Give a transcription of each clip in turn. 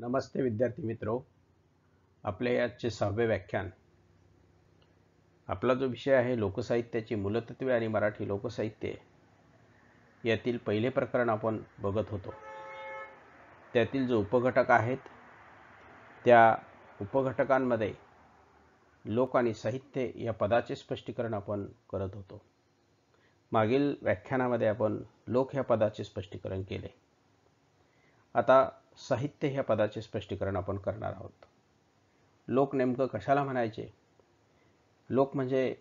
नमस्ते विद्यार्थी मित्रो आपले याचे सहावे व्याख्यान आपला जो विषय आहे लोकसाहित्याची मूलतत्वे आणि मराठी लोकसाहित्य यातील पहिले प्रकरण आपण बघत होतो त्यातील जो उपघटक आहेत त्या उपघटकांमध्ये लोक आणि साहित्य या पदाचे स्पष्टीकरण आपण करत होतो मागील व्याख्यानामध्ये आपण लोक ह्या पदाचे स्पष्टीकरण केले आता साहित्य ह्या पदाचे स्पष्टीकरण आपण करणार आहोत लोक नेमकं कशाला म्हणायचे लोक म्हणजे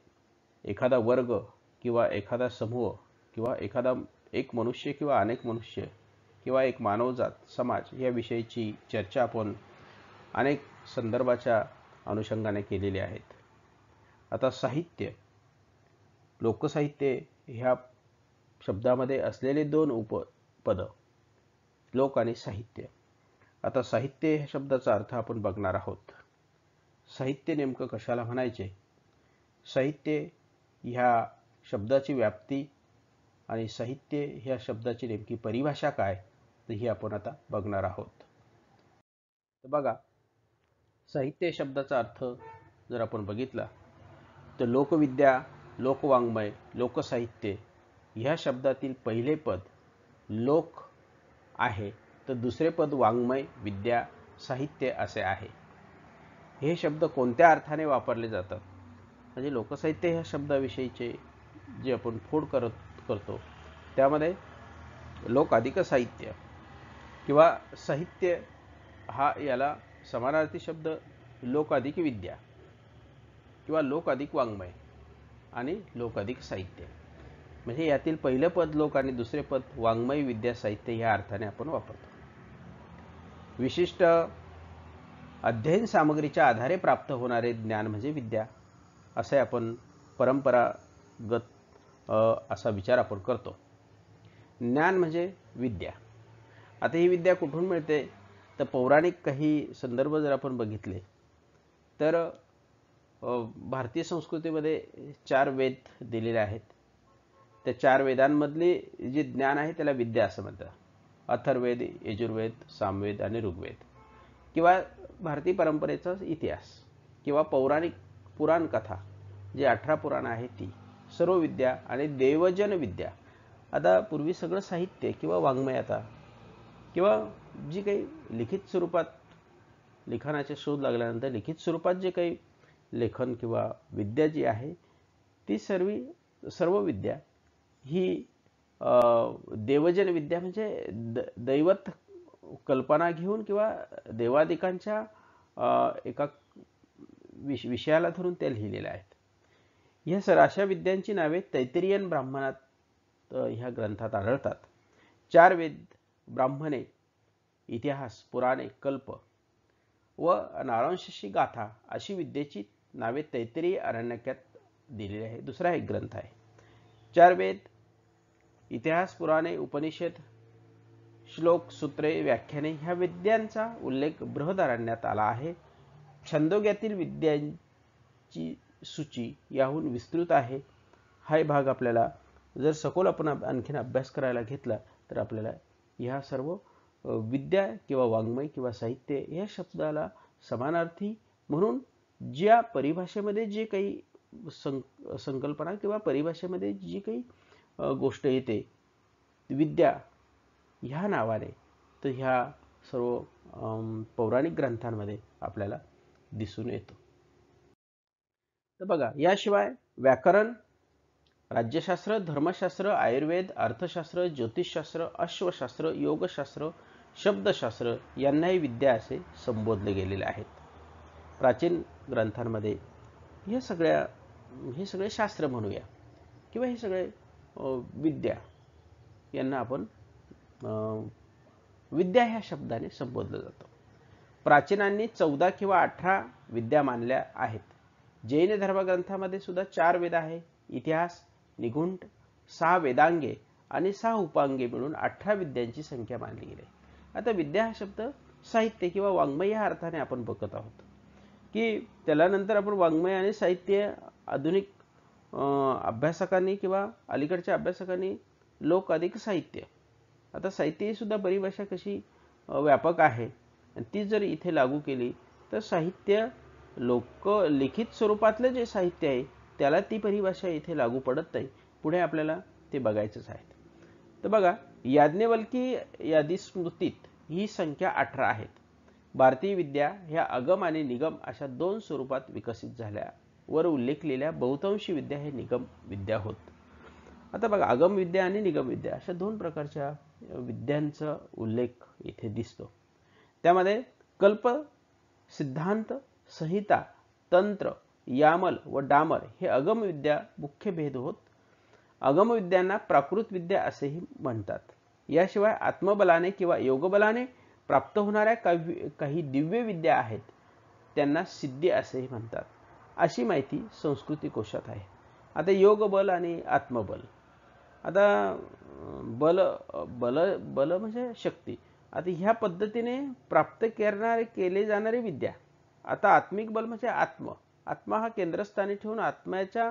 एखादा वर्ग किंवा एखादा समूह किंवा एखादा एक मनुष्य किंवा अनेक मनुष्य किंवा एक मानवजात समाज या विषयीची चर्चा आपण अनेक संदर्भाच्या अनुषंगाने केलेली आहेत आता साहित्य लोकसाहित्य ह्या शब्दामध्ये असलेले दोन उपपद लोक आणि साहित्य आता साहित्य ह्या शब्दाचा अर्थ आपण बघणार आहोत साहित्य नेमकं कशाला म्हणायचे साहित्य ह्या शब्दाची व्याप्ती आणि साहित्य ह्या शब्दाची नेमकी परिभाषा काय तर ही आपण आता बघणार आहोत तर बघा साहित्य शब्दाचा अर्थ जर आपण बघितला तर लोकविद्या लोकवाङ्मय लोकसाहित्य ह्या शब्दातील पहिले पद लोक आहे तर दुसरे पद वाङ्मय विद्या साहित्य असे आहे हे शब्द कोणत्या अर्थाने वापरले जातात म्हणजे लोकसाहित्य ह्या शब्दाविषयीचे जे आपण फोड करत करतो त्यामध्ये लोक अधिक साहित्य किंवा साहित्य हा याला समानार्थी शब्द लोकाधिक विद्या किंवा लोकाधिक वाङ्मय आणि लोकाधिक साहित्य म्हणजे यातील पहिलं पद लोक आणि दुसरे पद वाङ्मय विद्या साहित्य ह्या अर्थाने आपण वापरतो विशिष्ट अध्ययन सामग्रीच्या आधारे प्राप्त होणारे ज्ञान म्हणजे विद्या असे आपण परंपरागत असा विचार आपण करतो ज्ञान म्हणजे विद्या आता ही विद्या कुठून मिळते तर पौराणिक काही संदर्भ जर आपण बघितले तर भारतीय संस्कृतीमध्ये चार वेद दिलेले आहेत त्या चार वेदांमधली जे ज्ञान आहे त्याला विद्या असं म्हणतात अथर्वेद यजुर्वेद सामवेद आणि ऋग्वेद किंवा भारतीय परंपरेचा इतिहास किंवा पौराणिक पुराण कथा जे अठरा पुराणं आहेत ती सर्व विद्या आणि देवजन विद्या आता पूर्वी सगळं साहित्य किंवा वाङ्मय आता किंवा जी काही लिखित स्वरूपात लिखाणाचे शोध लागल्यानंतर लिखित स्वरूपात जे काही लेखन किंवा विद्या जी आहे ती सर्व सर्व विद्या ही देवजन विद्या म्हणजे द दैवत कल्पना घेऊन किंवा देवादिकांच्या एका विष विषयाला धरून त्या लिहिलेल्या आहेत ह्या सर अशा विद्यांची नावे तैतरियन ब्राह्मणात ह्या ग्रंथात आढळतात चार वेद ब्राह्मणे इतिहास पुराणे कल्प व नारांशी गाथा अशी विद्येची नावे तैतरीय अरण्यकात दिलेली आहे दुसरा एक ग्रंथ आहे चार वेद इतिहास पुराणे उपनिषद श्लोक सूत्रे व्याख्याने ह्या विद्यांचा उल्लेख बृहदारण्यात आला आहे छंदोग्यातील विद्यांची सूची याहून विस्तृत आहे हा भाग आपल्याला जर सखोल आपण आणखीन अभ्यास करायला घेतला तर आपल्याला ह्या सर्व विद्या किंवा वाङ्मय किंवा साहित्य या शब्दाला समानार्थी म्हणून ज्या परिभाषेमध्ये जे काही संकल्पना किंवा परिभाषेमध्ये जी काही गोष्ट येते विद्या ह्या नावाने तर ह्या सर्व पौराणिक ग्रंथांमध्ये आपल्याला दिसून येतो तर बघा याशिवाय व्याकरण राज्यशास्त्र धर्मशास्त्र आयुर्वेद अर्थशास्त्र ज्योतिषशास्त्र अश्वशास्त्र योगशास्त्र शब्दशास्त्र यांनाही विद्या असे संबोधले गेलेले आहेत प्राचीन ग्रंथांमध्ये ह्या सगळ्या हे सगळे शास्त्र म्हणूया किंवा हे सगळे विद्या यांना आपण विद्या ह्या शब्दाने संबोधलं जातो प्राचीनांनी चौदा किंवा अठरा विद्या मानल्या आहेत जैन धर्मग्रंथामध्ये सुद्धा चार वेद आहे इतिहास निघुंट सहा वेदांगे आणि सहा उपांगे मिळून अठरा विद्यांची संख्या मानली गेली आता विद्या हा शब्द साहित्य किंवा वाङ्मय या अर्थाने आपण बघत आहोत की त्याला नंतर आपण वाङ्मय आणि साहित्य आधुनिक अभ्यासकांनी किंवा अलीकडच्या अभ्यासकांनी लोक अधिक साहित्य आता साहित्य ही सुद्धा परिभाषा कशी व्यापक आहे आणि ती जर इथे लागू केली तर साहित्य लोक लिखित स्वरूपातलं जे साहित्य आहे त्याला ती परिभाषा इथे लागू पडत नाही पुढे आपल्याला ते बघायचंच आहे तर बघा याज्ञवल्की यादी स्मृतीत ही संख्या अठरा आहेत भारतीय विद्या ह्या अगम आणि निगम अशा दोन स्वरूपात विकसित झाल्या वर उल्लेखलेल्या बहुतांशी विद्या हे निगम विद्या होत आता बघा आगम विद्या आणि निगम विद्या अशा दोन प्रकारच्या विद्यांचा उल्लेख इथे दिसतो त्यामध्ये कल्प सिद्धांत संहिता तंत्र यामल व डामर हे अगम विद्या मुख्य भेद होत अगम विद्यांना प्राकृत विद्या असेही म्हणतात याशिवाय आत्मबलाने किंवा योगबलाने प्राप्त होणाऱ्या काही दिव्य विद्या आहेत त्यांना सिद्धी असेही म्हणतात अशी माहिती संस्कृती कोशात आहे आता योग बल आणि आत्मबल आता बल बल बल म्हणजे शक्ती आता ह्या पद्धतीने प्राप्त करणारे केले जाणारी विद्या आता आत्मिक बल म्हणजे आत्म आत्मा हा केंद्रस्थानी ठेवून आत्म्याच्या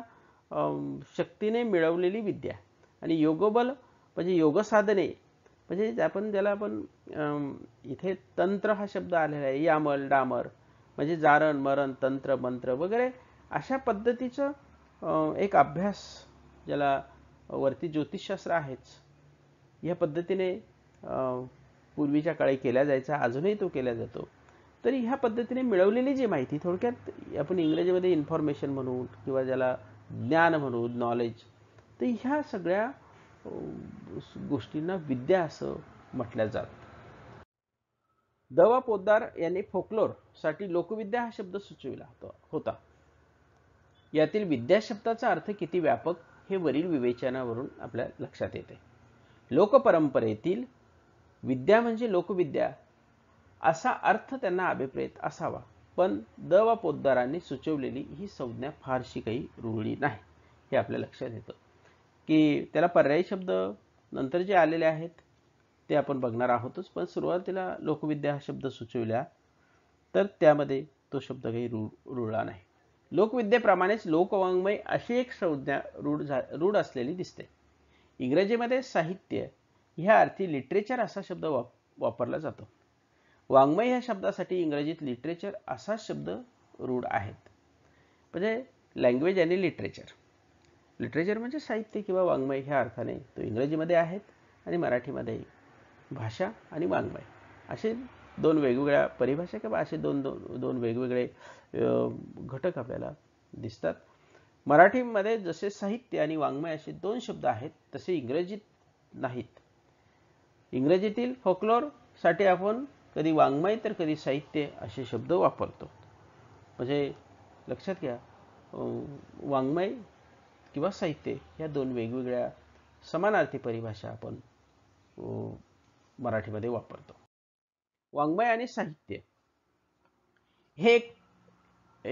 शक्तीने मिळवलेली विद्या आणि योगबल म्हणजे योगसाधने म्हणजे आपण ज्याला आपण इथे तंत्र हा शब्द आलेला आहे यामल डामर म्हणजे जारण मरण तंत्र मंत्र वगैरे अशा पद्धतीचं एक अभ्यास ज्याला वरती ज्योतिषशास्त्र आहेच या पद्धतीने पूर्वीच्या काळी केला जायचा अजूनही तो केला जातो तरी ह्या पद्धतीने मिळवलेली जी माहिती थोडक्यात आपण इंग्रजीमध्ये इन्फॉर्मेशन म्हणू किंवा ज्याला ज्ञान म्हणू नॉलेज तर ह्या सगळ्या गोष्टींना विद्या असं म्हटलं जातं द वा पोद्दार यांनी फोकलोरसाठी लोकविद्या हा शब्द सुचविला होता यातील विद्या शब्दाचा अर्थ किती व्यापक हे वरील विवेचनावरून आपल्या लक्षात येते लोकपरंपरेतील विद्या म्हणजे लोकविद्या असा अर्थ त्यांना अभिप्रेत असावा पण द वा पोद्दारांनी सुचवलेली ही संज्ञा फारशी काही रुळली नाही हे आपल्या लक्षात येतं की त्याला पर्यायी शब्द नंतर जे आलेले आहेत ते आपण बघणार आहोतच पण सुरुवातीला लोकविद्या हा शब्द सुचविला तर त्यामध्ये तो शब्द काही रु रुळला नाही लोकविद्येप्रमाणेच लोकवाङ्मय अशी एक संज्ञा रूढ झा रूढ असलेली दिसते इंग्रजीमध्ये साहित्य ह्या अर्थी लिटरेचर असा शब्द वाप वापरला जातो वाङ्मय ह्या शब्दासाठी इंग्रजीत लिटरेचर असा शब्द रूढ आहेत म्हणजे लँग्वेज आणि लिटरेचर लिटरेचर म्हणजे साहित्य किंवा वाङ्मय ह्या अर्थाने तो इंग्रजीमध्ये आहेत आणि मराठीमध्येही भाषा आणि वाङ्मय असे दोन वेगवेगळ्या परिभाषा किंवा असे दोन दोन दोन वेगवेगळे घटक आपल्याला दिसतात मराठीमध्ये जसे साहित्य आणि वाङ्मय असे दोन शब्द आहेत तसे इंग्रजीत नाहीत इंग्रजीतील फोकलोरसाठी आपण कधी वाङ्मय तर कधी साहित्य असे शब्द वापरतो म्हणजे लक्षात घ्या वाङ्मय किंवा साहित्य या दोन वेगवेगळ्या समानार्थी परिभाषा आपण मराठीमध्ये वापरतो वाङ्मय आणि साहित्य हे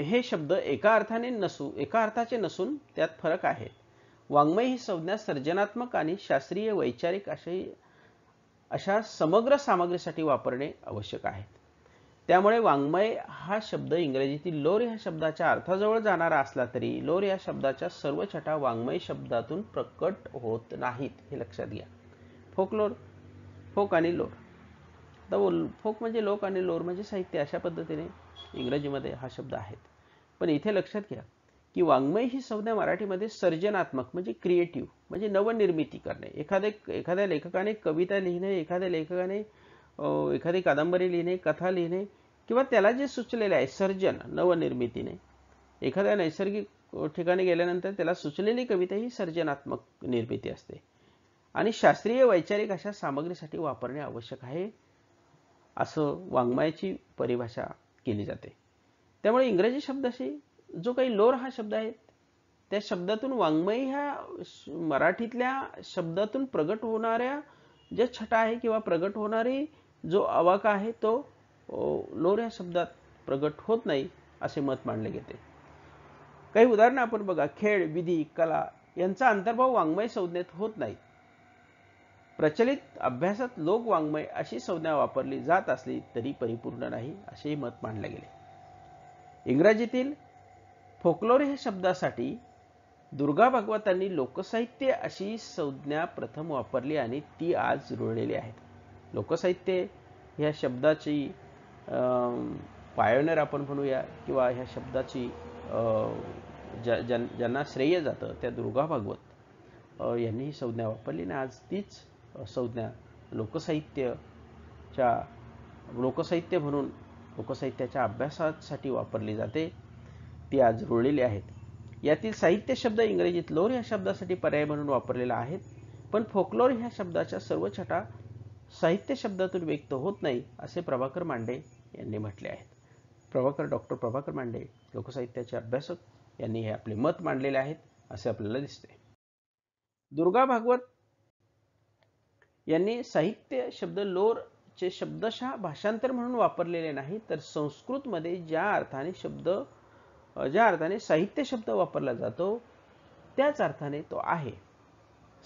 हे शब्द एका अर्थाने नसू एका अर्थाचे नसून त्यात फरक आहे वाङ्मय ही संज्ञा सर्जनात्मक आणि शास्त्रीय वैचारिक अशी अशा समग्र सामग्रीसाठी वापरणे आवश्यक आहे त्यामुळे वाङ्मय हा शब्द इंग्रजीतील लोर ह्या शब्दाच्या अर्थाजवळ जाणारा असला तरी लोर या शब्दाच्या सर्व छटा वाङ्मय शब्दातून प्रकट होत नाहीत हे लक्षात घ्या फोकलोर फोक आणि लोर द फोक म्हणजे लोक आणि लोर म्हणजे साहित्य अशा पद्धतीने इंग्रजीमध्ये हा शब्द आहेत पण इथे लक्षात घ्या की वाङ्मय ही संज्ञा मराठीमध्ये सर्जनात्मक म्हणजे क्रिएटिव्ह म्हणजे नवनिर्मिती करणे एखादे एखाद्या लेखकाने कविता लिहिणे एखाद्या लेखकाने एखादी कादंबरी लिहिणे कथा लिहिणे किंवा त्याला जे सुचलेले आहे सर्जन नवनिर्मितीने एखाद्या नैसर्गिक ठिकाणी गेल्यानंतर त्याला सुचलेली कविता ही सर्जनात्मक निर्मिती असते आणि शास्त्रीय वैचारिक अशा सामग्रीसाठी वापरणे आवश्यक आहे असं वाङ्मयाची परिभाषा केली जाते त्यामुळे इंग्रजी शब्दाशी जो काही लोर हा शब्द आहे त्या शब्दातून वाङ्मय ह्या मराठीतल्या शब्दातून प्रगट होणाऱ्या ज्या छटा आहे किंवा प्रगट होणारी जो अवाका आहे तो लोर ह्या शब्दात प्रगट होत नाही असे मत मांडले गेले काही उदाहरणं आपण बघा खेळ विधी कला यांचा अंतर्भाव वाङ्मय संज्ञेत होत नाही प्रचलित अभ्यासात लोकवाङ्मय अशी संज्ञा वापरली जात असली तरी परिपूर्ण नाही असेही मत मांडले गेले इंग्रजीतील फोकलोर हे शब्दासाठी दुर्गा भागवतांनी लोकसाहित्य अशी संज्ञा प्रथम वापरली आणि ती आज रुळलेली आहेत लोकसाहित्य ह्या शब्दाची पायोनर आपण म्हणूया किंवा ह्या शब्दाची ज्या ज्यांना श्रेय जातं त्या दुर्गा भागवत यांनी ही संज्ञा वापरली आणि आज तीच संज्ञा लोकसाहित्यच्या लोकसाहित्य म्हणून लोकसाहित्याच्या अभ्यासासाठी वापरली जाते ती आज रुळलेली आहेत यातील साहित्य शब्द इंग्रजीत लोर या शब्दासाठी पर्याय म्हणून वापरलेला आहे पण फोकलोर ह्या शब्दाच्या सर्व छटा साहित्य शब्दातून व्यक्त होत नाही असे प्रभाकर मांडे यांनी म्हटले आहेत प्रभाकर डॉक्टर प्रभाकर मांडे लोकसाहित्याचे अभ्यासक यांनी हे आपले मत मांडलेले आहेत असे आपल्याला दिसते दुर्गा भागवत यांनी साहित्य शब्द लोरचे शब्दशा भाषांतर म्हणून वापरलेले नाही तर संस्कृतमध्ये ज्या अर्थाने शब्द ज्या अर्थाने साहित्य शब्द वापरला जातो त्याच अर्थाने तो आहे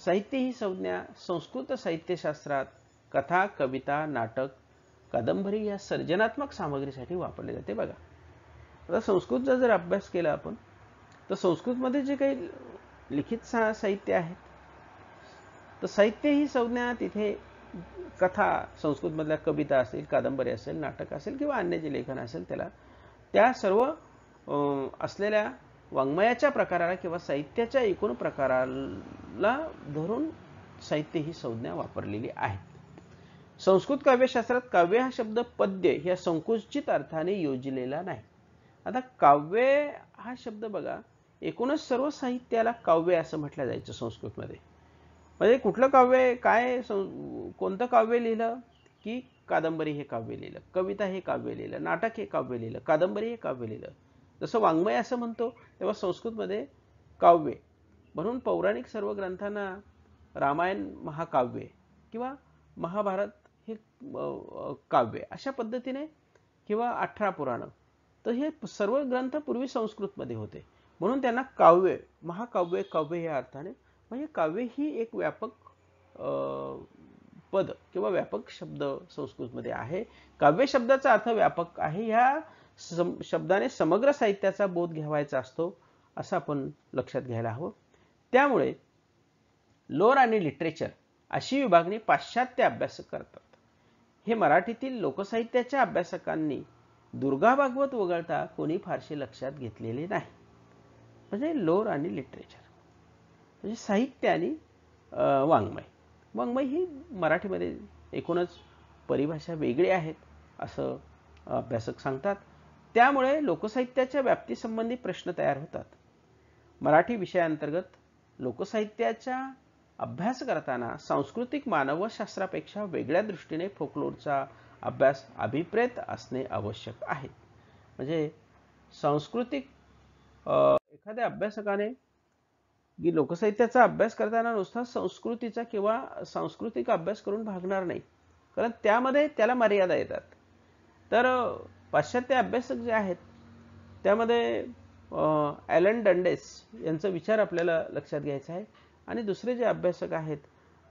साहित्य ही संज्ञा संस्कृत साहित्यशास्त्रात कथा कविता नाटक कादंबरी या सर्जनात्मक सामग्रीसाठी वापरले जाते बघा आता संस्कृतचा जर अभ्यास केला आपण तर संस्कृतमध्ये जे काही लिखित सा साहित्य आहे तर साहित्य ही संज्ञा तिथे कथा संस्कृतमधल्या कविता असेल कादंबरी असेल नाटक असेल किंवा अन्य जे लेखन असेल त्याला त्या सर्व असलेल्या वाङ्मयाच्या प्रकाराला किंवा साहित्याच्या एकूण प्रकाराला धरून साहित्य ही संज्ञा वापरलेली आहे संस्कृत काव्यशास्त्रात काव्य हा शब्द पद्य ह्या संकुचित अर्थाने योजलेला नाही आता काव्य हा शब्द बघा एकूणच सर्व साहित्याला काव्य असं म्हटलं जायचं संस्कृतमध्ये म्हणजे कुठलं काव्य काय कोणतं काव्य लिहिलं की कादंबरी हे काव्य लिहिलं कविता हे काव्य लिहिलं नाटक हे काव्य लिहिलं कादंबरी हे काव्य लिहिलं जसं वाङ्मय असं म्हणतो तेव्हा संस्कृतमध्ये काव्य म्हणून पौराणिक सर्व ग्रंथांना रामायण महाकाव्य किंवा महाभारत हे काव्य अशा पद्धतीने किंवा अठरा पुराणं तर हे सर्व ग्रंथ पूर्वी संस्कृतमध्ये होते म्हणून त्यांना काव्य महाकाव्य काव्य या अर्थाने म्हणजे काव्य ही एक व्यापक पद किंवा व्यापक शब्द संस्कृतमध्ये आहे काव्य शब्दाचा अर्थ व्यापक आहे ह्या सम, शब्दाने समग्र साहित्याचा बोध घ्यावायचा असतो असं आपण लक्षात घ्यायला हवं त्यामुळे लोर आणि लिटरेचर अशी विभागणी पाश्चात्य अभ्यासक करतात हे मराठीतील लोकसाहित्याच्या अभ्यासकांनी दुर्गा भागवत वगळता कोणी फारसे लक्षात घेतलेले नाही म्हणजे लोर आणि लिटरेचर म्हणजे साहित्य आणि वाङ्मय वाङ्मय ही मराठीमध्ये एकूणच परिभाषा वेगळी आहेत असं अभ्यासक सांगतात त्यामुळे लोकसाहित्याच्या व्याप्तीसंबंधी प्रश्न तयार होतात मराठी विषयांतर्गत लोकसाहित्याच्या अभ्यास करताना सांस्कृतिक मानवशास्त्रापेक्षा वेगळ्या दृष्टीने फोकलोरचा अभ्यास अभिप्रेत असणे आवश्यक आहे म्हणजे सांस्कृतिक एखाद्या अभ्यासकाने की लोकसाहित्याचा अभ्यास करताना नुसता संस्कृतीचा किंवा सांस्कृतिक अभ्यास करून भागणार नाही कारण त्यामध्ये त्याला मर्यादा येतात तर पाश्चात्य अभ्यासक जे आहेत त्यामध्ये ॲलन डंडेस यांचा विचार आपल्याला लक्षात घ्यायचा आहे आणि दुसरे जे अभ्यासक आहेत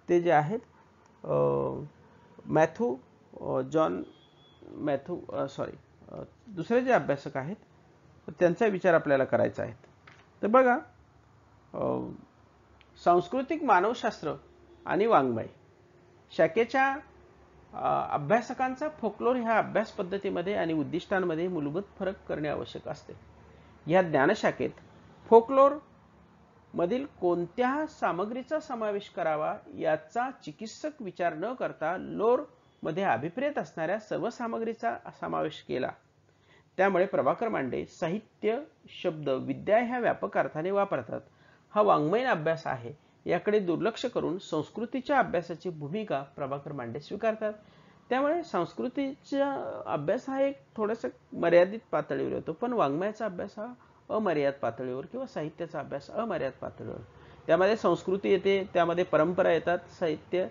ते जे आहेत मॅथू जॉन मॅथू सॉरी दुसरे जे अभ्यासक आहेत त्यांचा विचार आपल्याला करायचा आहे तर बघा सांस्कृतिक मानवशास्त्र आणि वाङ्मय शाखेच्या अभ्यासकांचा फोकलोर ह्या अभ्यास पद्धतीमध्ये आणि उद्दिष्टांमध्ये मूलभूत फरक करणे आवश्यक असते या ज्ञानशाखेत फोकलोर मधील कोणत्या सामग्रीचा समावेश करावा याचा चिकित्सक विचार न करता लोर मध्ये अभिप्रेत असणाऱ्या सर्व सामग्रीचा समावेश केला त्यामुळे प्रभाकर मांडे साहित्य शब्द विद्या ह्या व्यापक अर्थाने वापरतात हा वाङ्मयीन अभ्यास आहे याकडे दुर्लक्ष करून संस्कृतीच्या अभ्यासाची भूमिका प्रभाकर मांडे स्वीकारतात त्यामुळे संस्कृतीचा अभ्यास हा एक थोडासा मर्यादित पातळीवर येतो पण वाङ्मयाचा अभ्यास हा अमर्याद पातळीवर किंवा साहित्याचा अभ्यास अमर्याद पातळीवर त्यामध्ये संस्कृती येते त्यामध्ये परंपरा येतात साहित्य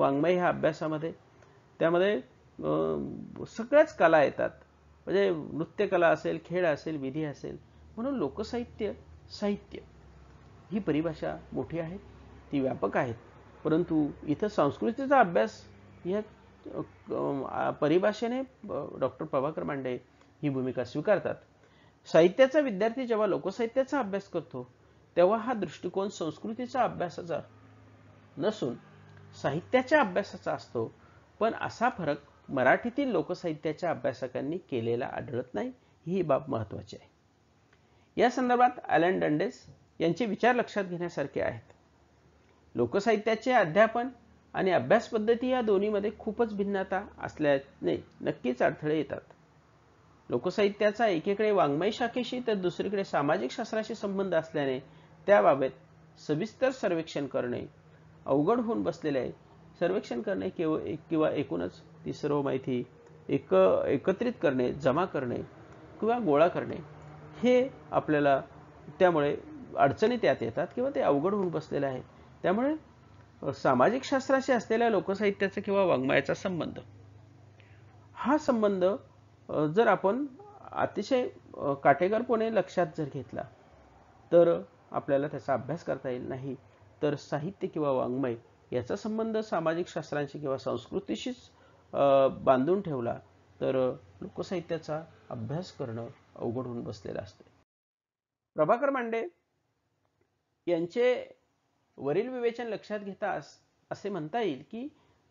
वाङ्मय ह्या अभ्यासामध्ये त्यामध्ये सगळ्याच कला येतात म्हणजे नृत्यकला असेल खेळ असेल विधी असेल म्हणून लोकसाहित्य साहित्य ही परिभाषा मोठी आहे ती व्यापक आहे परंतु इथं संस्कृतीचा अभ्यास या परिभाषेने डॉक्टर प्रभाकर मांडे ही भूमिका स्वीकारतात साहित्याचा विद्यार्थी जेव्हा लोकसाहित्याचा अभ्यास करतो तेव्हा हा दृष्टिकोन संस्कृतीचा अभ्यासाचा नसून साहित्याच्या अभ्यासाचा असतो पण असा फरक मराठीतील लोकसाहित्याच्या अभ्यासकांनी केलेला आढळत नाही ही बाब महत्वाची आहे या संदर्भात अलन डंडेस यांचे विचार लक्षात घेण्यासारखे आहेत लोकसाहित्याचे अध्यापन आणि अभ्यास पद्धती या दोन्हीमध्ये खूपच भिन्नता असल्याने नक्कीच अडथळे येतात लोकसाहित्याचा एकीकडे वाङ्मय शाखेशी तर दुसरीकडे सामाजिक शास्त्राशी संबंध असल्याने त्याबाबत सविस्तर सर्वेक्षण करणे अवघड होऊन बसलेले आहे सर्वेक्षण करणे केवळ एक किंवा एकूणच ती सर्व माहिती एक एकत्रित करणे जमा करणे किंवा गोळा करणे हे आपल्याला त्यामुळे अडचणी त्यात येतात किंवा ते अवघड होऊन बसलेले आहे त्यामुळे सामाजिक शास्त्राशी असलेल्या लोकसाहित्याचा किंवा वाङ्मयाचा संबंध हा संबंध जर आपण अतिशय काटेकरपणे लक्षात जर घेतला तर आपल्याला त्याचा अभ्यास करता येईल नाही तर साहित्य किंवा वाङ्मय याचा संबंध सामाजिक शास्त्रांशी किंवा संस्कृतीशीच बांधून ठेवला तर लोकसाहित्याचा अभ्यास करणं अवघड होऊन बसलेलं असते प्रभाकर मांडे यांचे वरील विवेचन लक्षात घेतास असे म्हणता येईल की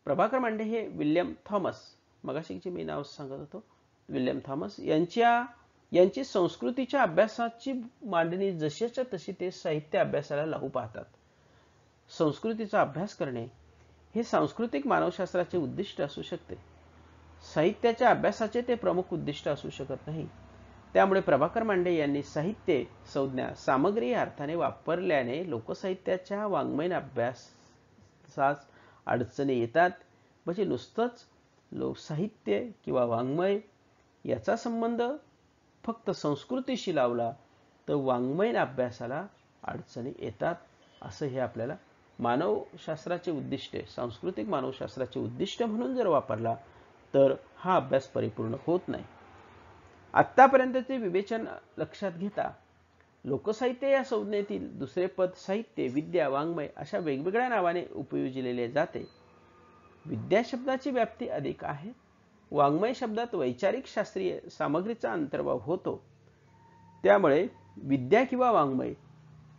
प्रभाकर मांडे हे विल्यम थॉमस मगाशीचे मी नाव सांगत होतो विल्यम थॉमस यांच्या यांची संस्कृतीच्या अभ्यासाची मांडणी जशीच्या तशी ते साहित्य अभ्यासाला लागू पाहतात संस्कृतीचा अभ्यास करणे हे सांस्कृतिक मानवशास्त्राचे उद्दिष्ट असू शकते साहित्याच्या अभ्यासाचे ते प्रमुख उद्दिष्ट असू शकत नाही त्यामुळे प्रभाकर मांडे यांनी साहित्य संज्ञा सामग्री या अर्थाने वापरल्याने लोकसाहित्याच्या वाङ्मयीन अभ्यासास अडचणी येतात म्हणजे नुसतंच लोकसाहित्य किंवा वाङ्मय याचा संबंध फक्त संस्कृतीशी लावला तर वाङ्मयीन अभ्यासाला अडचणी येतात असं हे आपल्याला मानवशास्त्राचे उद्दिष्टे सांस्कृतिक मानवशास्त्राचे उद्दिष्ट म्हणून जर वापरला तर हा अभ्यास परिपूर्ण होत नाही आत्तापर्यंतचे विवेचन लक्षात घेता लोकसाहित्य या संज्ञेतील दुसरे पद साहित्य विद्या वाङ्मय अशा वेगवेगळ्या नावाने उपयोजिलेले जाते विद्या शब्दाची व्याप्ती अधिक आहे वाङ्मय शब्दात वैचारिक शास्त्रीय सामग्रीचा अंतर्भाव होतो त्यामुळे विद्या किंवा वाङ्मय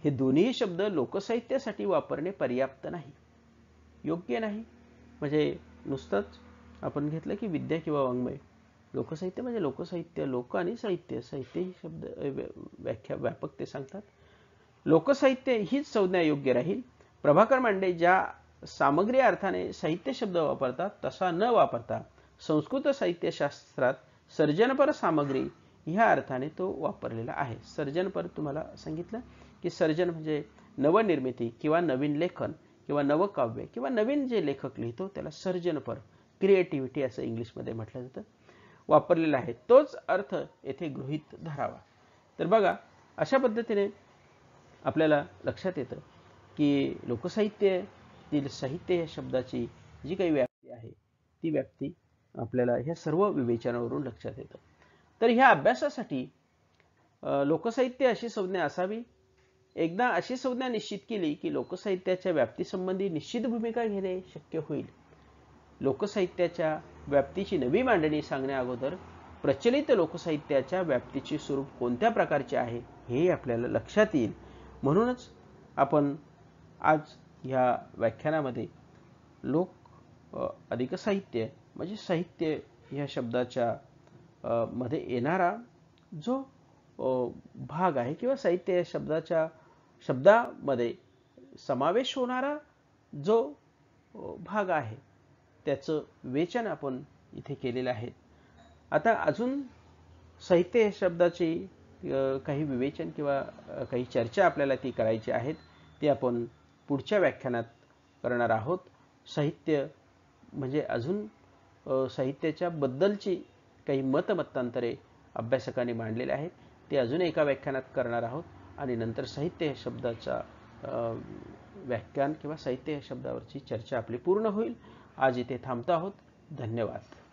हे दोन्ही शब्द लोकसाहित्यासाठी वापरणे पर्याप्त नाही योग्य नाही म्हणजे नुसतंच आपण घेतलं की विद्या किंवा वाङ्मय लोकसाहित्य म्हणजे लोकसाहित्य लोक आणि साहित्य साहित्य ही शब्द व्याख्या व्यापक ते सांगतात लोकसाहित्य हीच संज्ञा योग्य राहील प्रभाकर मांडे ज्या सामग्री अर्थाने साहित्य शब्द वापरतात तसा न वापरता संस्कृत साहित्यशास्त्रात सर्जनपर सामग्री ह्या अर्थाने तो वापरलेला आहे सर्जनपर तुम्हाला सांगितलं की सर्जन म्हणजे नवनिर्मिती किंवा नवीन लेखन किंवा नवकाव्य किंवा नवीन जे लेखक लिहितो त्याला सर्जनपर क्रिएटिव्हिटी असं इंग्लिशमध्ये म्हटलं जातं वापरलेला आहे तोच अर्थ येथे गृहित धरावा तर बघा अशा पद्धतीने आपल्याला लक्षात येतं की लोकसाहित्यातील साहित्य या शब्दाची जी काही व्याप्ती आहे ती व्याप्ती आपल्याला ह्या सर्व विवेचनावरून लक्षात येतं तर ह्या अभ्यासासाठी लोकसाहित्य अशी संज्ञा असावी एकदा अशी संज्ञा निश्चित केली की लोकसाहित्याच्या व्याप्तीसंबंधी निश्चित भूमिका घेणे शक्य होईल लोकसाहित्याच्या व्याप्तीची नवी मांडणी सांगण्याअगोदर प्रचलित लोकसाहित्याच्या व्याप्तीचे स्वरूप कोणत्या प्रकारचे आहे हे आपल्याला लक्षात येईल म्हणूनच आपण आज ह्या व्याख्यानामध्ये लोक अधिक साहित्य म्हणजे साहित्य ह्या शब्दाच्या मध्ये येणारा जो भाग आहे किंवा साहित्य या शब्दाच्या शब्दामध्ये समावेश होणारा जो भाग आहे त्याचं वेचन आपण इथे केलेलं आहे आता अजून साहित्य या शब्दाची काही विवेचन किंवा काही चर्चा आपल्याला ती करायची आहेत ती आपण पुढच्या व्याख्यानात करणार आहोत साहित्य म्हणजे अजून साहित्याच्या बद्दलची काही मतमतांतरे अभ्यासकांनी मांडलेले आहेत ते अजून एका व्याख्यानात करणार आहोत आणि नंतर साहित्य या शब्दाचा व्याख्यान किंवा साहित्य या शब्दावरची चर्चा आपली पूर्ण होईल आज इथे थांबत आहोत धन्यवाद